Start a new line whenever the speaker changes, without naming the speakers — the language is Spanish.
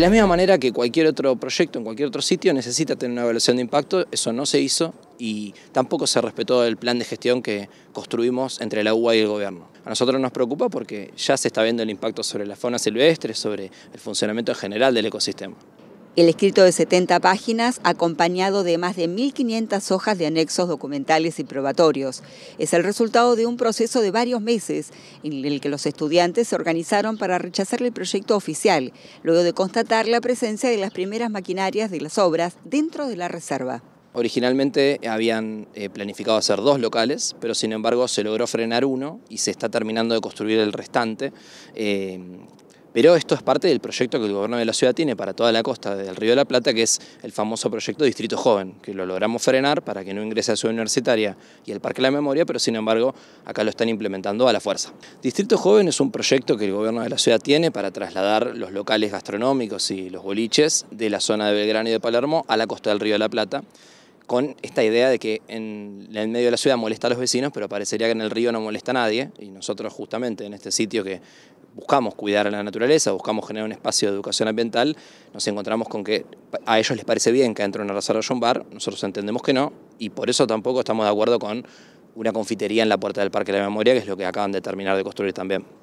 De la misma manera que cualquier otro proyecto en cualquier otro sitio necesita tener una evaluación de impacto, eso no se hizo y tampoco se respetó el plan de gestión que construimos entre la UBA y el gobierno. A nosotros nos preocupa porque ya se está viendo el impacto sobre la fauna silvestre, sobre el funcionamiento general del ecosistema.
El escrito de 70 páginas, acompañado de más de 1.500 hojas de anexos documentales y probatorios, es el resultado de un proceso de varios meses en el que los estudiantes se organizaron para rechazar el proyecto oficial, luego de constatar la presencia de las primeras maquinarias de las obras dentro de la reserva.
Originalmente habían eh, planificado hacer dos locales, pero sin embargo se logró frenar uno y se está terminando de construir el restante. Eh, pero esto es parte del proyecto que el gobierno de la ciudad tiene para toda la costa del Río de la Plata, que es el famoso proyecto Distrito Joven, que lo logramos frenar para que no ingrese a Ciudad Universitaria y el Parque de la Memoria, pero sin embargo acá lo están implementando a la fuerza. Distrito Joven es un proyecto que el gobierno de la ciudad tiene para trasladar los locales gastronómicos y los boliches de la zona de Belgrano y de Palermo a la costa del Río de la Plata con esta idea de que en el medio de la ciudad molesta a los vecinos, pero parecería que en el río no molesta a nadie, y nosotros justamente en este sitio que buscamos cuidar a la naturaleza, buscamos generar un espacio de educación ambiental, nos encontramos con que a ellos les parece bien que adentro la reserva de un bar, nosotros entendemos que no, y por eso tampoco estamos de acuerdo con una confitería en la puerta del Parque de la Memoria, que es lo que acaban de terminar de construir también.